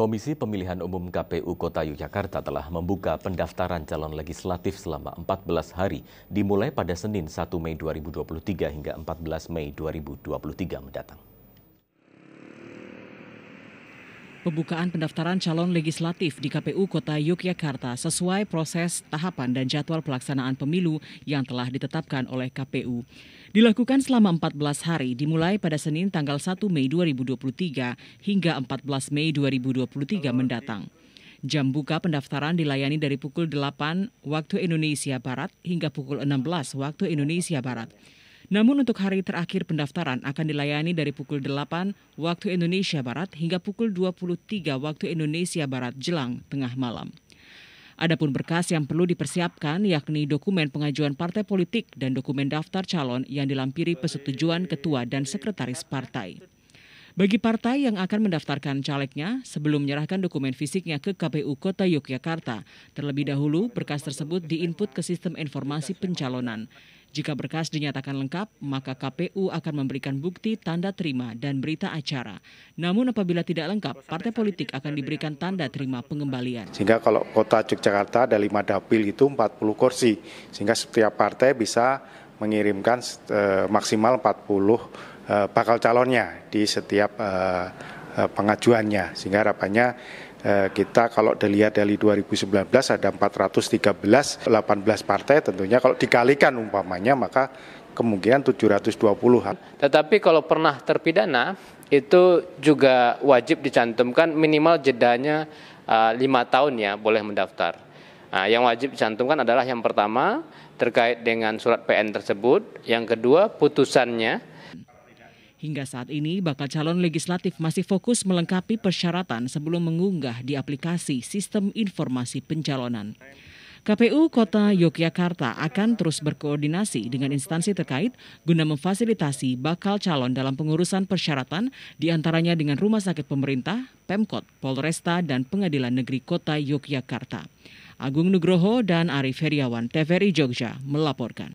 Komisi Pemilihan Umum KPU Kota Yogyakarta telah membuka pendaftaran calon legislatif selama 14 hari, dimulai pada Senin 1 Mei 2023 hingga 14 Mei 2023 mendatang. pembukaan pendaftaran calon legislatif di KPU Kota Yogyakarta sesuai proses, tahapan, dan jadwal pelaksanaan pemilu yang telah ditetapkan oleh KPU. Dilakukan selama 14 hari dimulai pada Senin tanggal 1 Mei 2023 hingga 14 Mei 2023 mendatang. Jam buka pendaftaran dilayani dari pukul 8 waktu Indonesia Barat hingga pukul 16 waktu Indonesia Barat. Namun untuk hari terakhir pendaftaran akan dilayani dari pukul 8 waktu Indonesia Barat hingga pukul 23 waktu Indonesia Barat jelang tengah malam. Adapun berkas yang perlu dipersiapkan yakni dokumen pengajuan partai politik dan dokumen daftar calon yang dilampiri persetujuan ketua dan sekretaris partai. Bagi partai yang akan mendaftarkan calegnya sebelum menyerahkan dokumen fisiknya ke KPU Kota Yogyakarta, terlebih dahulu berkas tersebut diinput ke sistem informasi pencalonan. Jika berkas dinyatakan lengkap, maka KPU akan memberikan bukti tanda terima dan berita acara. Namun apabila tidak lengkap, partai politik akan diberikan tanda terima pengembalian. Sehingga kalau kota Yogyakarta ada lima dapil itu 40 kursi, sehingga setiap partai bisa mengirimkan uh, maksimal 40 uh, eh, bakal calonnya di setiap uh, pengajuannya sehingga harapannya kita kalau dilihat dari 2019 ada 413 18 partai tentunya kalau dikalikan umpamanya maka kemungkinan 720-an. Tetapi kalau pernah terpidana itu juga wajib dicantumkan minimal jedanya lima tahun ya boleh mendaftar. Nah, yang wajib dicantumkan adalah yang pertama terkait dengan surat PN tersebut. Yang kedua, putusannya. Hingga saat ini, bakal calon legislatif masih fokus melengkapi persyaratan sebelum mengunggah di aplikasi Sistem Informasi Pencalonan. KPU Kota Yogyakarta akan terus berkoordinasi dengan instansi terkait guna memfasilitasi bakal calon dalam pengurusan persyaratan diantaranya dengan Rumah Sakit Pemerintah, Pemkot, Polresta, dan Pengadilan Negeri Kota Yogyakarta. Agung Nugroho dan Arif Heriawan, TVRI Jogja melaporkan.